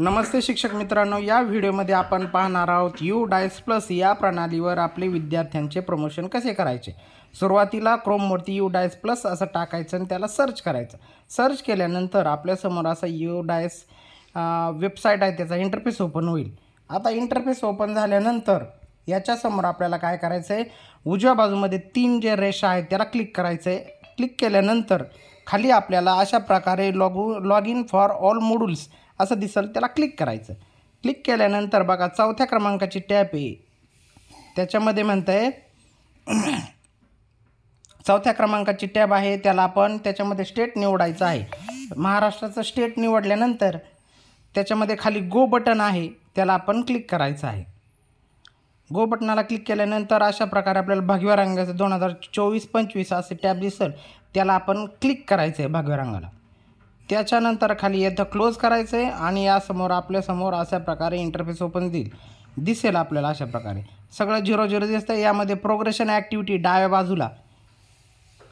नमस्ते शिक्षक मित्रांनो या व्हिडिओमध्ये आपण पाहणार आहोत यू डायस प्लस या प्रणालीवर आपले विद्यार्थ्यांचे प्रमोशन कसे करायचे सुरुवातीला क्रोमवरती यू डायस प्लस असं टाकायचं आणि त्याला सर्च करायचं सर्च केल्यानंतर आपल्यासमोर असं यू डायस वेबसाईट आहे त्याचा इंटरफेस ओपन होईल आता इंटरफेस ओपन झाल्यानंतर याच्यासमोर आपल्याला काय करायचं आहे उजव्या बाजूमध्ये तीन जे रेषा आहेत त्याला क्लिक करायचं आहे क्लिक केल्यानंतर खाली आपल्याला अशा प्रकारे log log in for all modules असं दिसेल त्याला क्लिक करायचं क्लिक केल्यानंतर बघा चौथ्या क्रमांकाची टॅप आहे त्याच्यामध्ये म्हणत आहे चौथ्या क्रमांकाची टॅब आहे त्याला आपण त्याच्यामध्ये स्टेट निवडायचं आहे महाराष्ट्राचं स्टेट निवडल्यानंतर त्याच्यामध्ये खाली गो बटन आहे त्याला आपण क्लिक करायचं आहे गो बटनाला क्लिक केल्यानंतर अशा प्रकारे आपल्याला भगव्या रंगाचं दोन हजार चोवीस पंचवीस असे टॅब दिसल त्याला आपण क्लिक करायचं आहे भगव्या रंगाला त्याच्यानंतर खाली येथं क्लोज करायचं आहे आणि यासमोर आपल्यासमोर अशा प्रकारे इंटरफेस ओपन देईल दिसेल आपल्याला अशा प्रकारे सगळं झिरो झिरो दिसतं यामध्ये प्रोग्रेशन ॲक्टिव्हिटी डाव्या बाजूला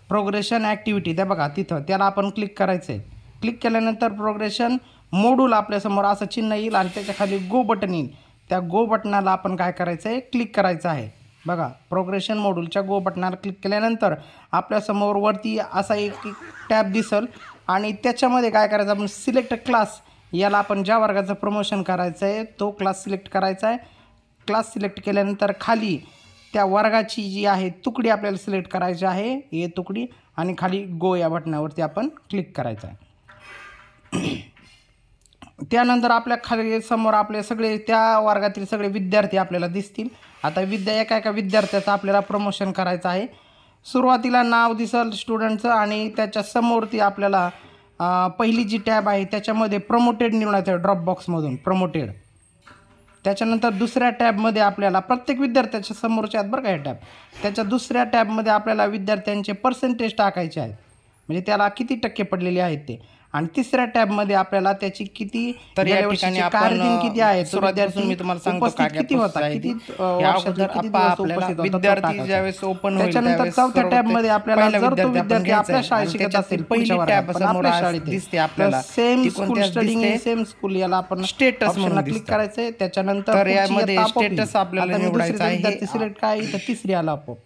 प्रोग्रेशन ॲक्टिव्हिटी त्या बघा तिथं त्याला आपण क्लिक करायचं आहे क्लिक केल्यानंतर प्रोग्रेशन मोडूल आपल्यासमोर असं चिन्ह येईल आणि त्याच्या खाली गो बटन येईल त्या गो बटनाला आपण काय करायचं आहे क्लिक करायचं आहे बघा प्रोग्रेशन मॉड्यूलच्या गो बटनावर क्लिक केल्यानंतर आपल्यासमोर वरती असा एक टॅब दिसल आणि त्याच्यामध्ये काय करायचं आपण सिलेक्ट क्लास याला आपण ज्या वर्गाचं प्रमोशन करायचं आहे तो क्लास सिलेक्ट करायचा आहे क्लास सिलेक्ट केल्यानंतर खाली त्या वर्गाची जी आहे तुकडी आपल्याला सिलेक्ट करायची आहे हे तुकडी आणि खाली गो या बटनावरती आपण क्लिक करायचं आहे त्यानंतर आपल्या खाली समोर आपले सगळे त्या वर्गातील सगळे विद्यार्थी आपल्याला दिसतील आता विद्या एका एका विद्यार्थ्याचं आपल्याला प्रमोशन करायचं आहे सुरुवातीला नाव दिसल स्टुडंटचं आणि त्याच्या समोर ती आपल्याला पहिली जी टॅब आहे त्याच्यामध्ये प्रमोटेड निवडायचं आहे ड्रॉपबॉक्समधून प्रमोटेड त्याच्यानंतर दुसऱ्या टॅबमध्ये आपल्याला प्रत्येक विद्यार्थ्याच्या समोरच्या आहेत बरं काय टॅब त्याच्या दुसऱ्या टॅबमध्ये आपल्याला विद्यार्थ्यांचे पर्सेंटेज टाकायचे आहेत म्हणजे त्याला किती टक्के पडलेले आहेत ते आणि तिसऱ्या मध्ये आपल्याला त्याची किती या ठिकाणी आपण किती आहे सुरुवातीपासून मी तुम्हाला सांगतो किती होता किती विद्यार्थी ज्यावेळेस ओपन त्याच्यानंतर चौथ्या मध्ये आपल्याला जर तो विद्यार्थी आपल्या शाळेत शिकत असेल पहिली टॅब शाळेत दिसते आपल्याला same school study same school याला आपण स्टेटस म्हणून क्लिक करायचंय त्याच्यानंतर यामध्ये स्टेटस आपल्याला निवडायचा आहे सिलेक्ट काय तिसरी आला आपोआप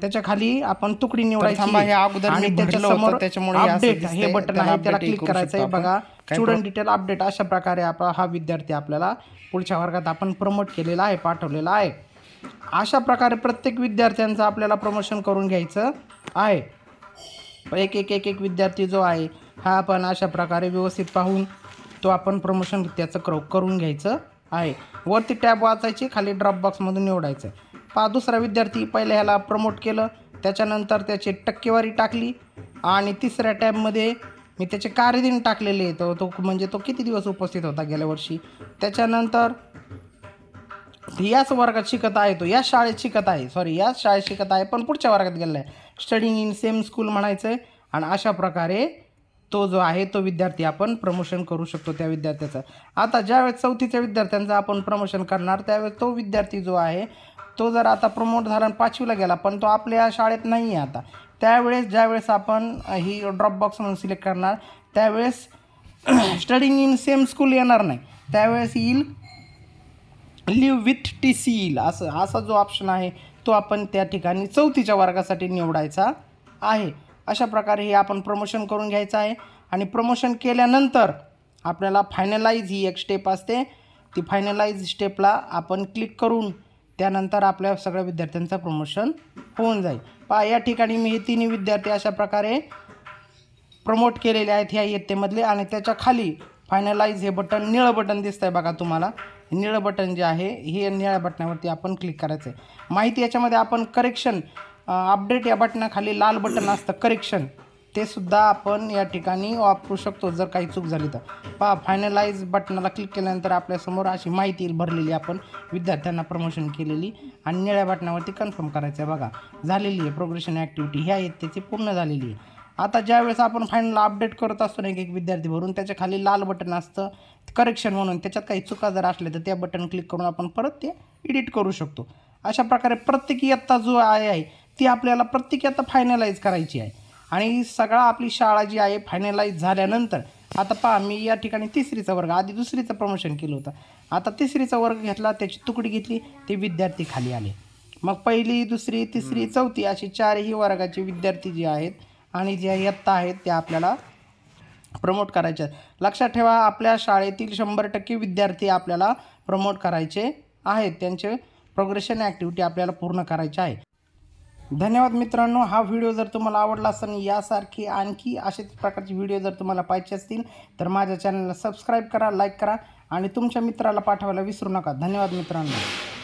त्याच्या खाली आपण तुकडी निवडायची समोर त्याच्यामुळे बटन आहे त्याला क्लिक करायचं आहे बघा स्टुडंट डिटेल अपडेट अशा प्रकारे आपला हा विद्यार्थी आपल्याला पुढच्या वर्गात आपण प्रमोट केलेला आहे पाठवलेला आहे अशा प्रकारे प्रत्येक विद्यार्थ्यांचं आपल्याला प्रमोशन करून घ्यायचं आहे एक एक एक एक विद्यार्थी जो आहे हा आपण अशा प्रकारे व्यवस्थित पाहून तो आपण प्रमोशन त्याचं करून घ्यायचं आहे वरती टॅब वाचायची खाली ड्रॉप मधून निवडायचं दुसरा विद्यार्थी पहिल्या ह्याला प्रमोट केलं त्याच्यानंतर त्याची टक्केवारी टाकली आणि तिसऱ्या टॅबमध्ये मी त्याचे कार्यदिन टाकलेले तो तो म्हणजे तो किती दिवस उपस्थित होता गेल्या वर्षी त्याच्यानंतर याच वर्गात शिकत आहे तो याच शाळेत शिकत आहे सॉरी याच शाळेत शिकत आहे पण पुढच्या वर्गात गेला आहे स्टडिंग इन सेम स्कूल म्हणायचं आहे आणि अशा प्रकारे तो जो आहे तो विद्यार्थी आपण प्रमोशन करू शकतो त्या विद्यार्थ्याचा आता ज्यावेळेस चौथीच्या विद्यार्थ्यांचा आपण प्रमोशन करणार त्यावेळेस तो विद्यार्थी जो आहे तो जर आता प्रमोट झाला आणि पाचवीला गेला पण तो आपल्या शाळेत नाही आहे आता त्यावेळेस ज्यावेळेस आपण ही ड्रॉप बॉक्स म्हणून सिलेक्ट करणार त्यावेळेस स्टडिंग इन सेम स्कूल येणार नाही त्यावेळेस येईल लिव्ह विथ टी सी येईल असं असा जो ऑप्शन आहे तो आपण त्या ठिकाणी चौथीच्या वर्गासाठी निवडायचा आहे अशा प्रकारे हे आपण प्रमोशन करून घ्यायचं आहे आणि प्रमोशन केल्यानंतर आपल्याला फायनलाइज ही एक स्टेप असते ती फायनलाइज स्टेपला आपण क्लिक करून त्यानंतर आपल्या सगळ्या विद्यार्थ्यांचं प्रमोशन होऊन जाईल पहा या ठिकाणी मी हे तिन्ही विद्यार्थी अशा प्रकारे प्रमोट केलेले आहेत ह्या इयत्तेमधले आणि त्याच्या खाली फायनलाइज हे बटन निळं बटन दिसत आहे बघा तुम्हाला निळं बटन जे आहे हे निळ्या बटनावरती आपण क्लिक करायचं आहे माहिती याच्यामध्ये आपण करेक्शन अपडेट या बटनाखाली लाल बटन असतं करेक्शन ते सुद्धा आपण या ठिकाणी वापरू शकतो जर काही चूक झाली तर पहा फायनलाइज बटनाला क्लिक केल्यानंतर आपल्यासमोर अशी माहिती येईल भरलेली आपण विद्यार्थ्यांना प्रमोशन केलेली आणि निळ्या बटनावरती कन्फर्म करायचं आहे बघा झालेली आहे प्रोग्रेशन ॲक्टिव्हिटी ह्या आहेत त्याची पूर्ण झालेली आहे आता ज्यावेळेस आपण फायनल अपडेट करत असतो ना एक एक विद्यार्थी भरून त्याच्या खाली लाल बटन असतं करेक्शन म्हणून त्याच्यात काही चुका जर असल्या तर त्या बटन क्लिक करून आपण परत ते एडिट करू शकतो अशा प्रकारे प्रत्येक इयत्ता जो आहे ती आपल्याला प्रत्येक इयत्ता फायनलाइज करायची आहे आणि सगळा आपली शाळा जी आहे फायनलाईज झाल्यानंतर आता पहा मी या ठिकाणी तिसरीचा वर्ग आधी दुसरीचं प्रमोशन केलं होतं आता तिसरीचा वर्ग घेतला त्याची तुकडी घेतली ते विद्यार्थी खाली आले मग पहिली दुसरी तिसरी चौथी अशी चारही वर्गाचे विद्यार्थी जे आहेत आणि ज्या इयत्ता आहेत त्या आपल्याला प्रमोट करायच्या लक्षात ठेवा आपल्या शाळेतील शंभर टक्के विद्यार्थी आपल्याला प्रमोट करायचे आहेत त्यांचे प्रोग्रेशन ॲक्टिव्हिटी आपल्याला पूर्ण करायचे आहे धन्यवाद मित्रांनो हा व्हिडिओ जर तुम्हाला आवडला असेल यासारखे आणखी अशाच प्रकारचे व्हिडिओ जर तुम्हाला पाहिजे असतील तर माझ्या चॅनलला सबस्क्राईब करा लाईक करा आणि तुमच्या मित्राला पाठवायला विसरू नका धन्यवाद मित्रांनो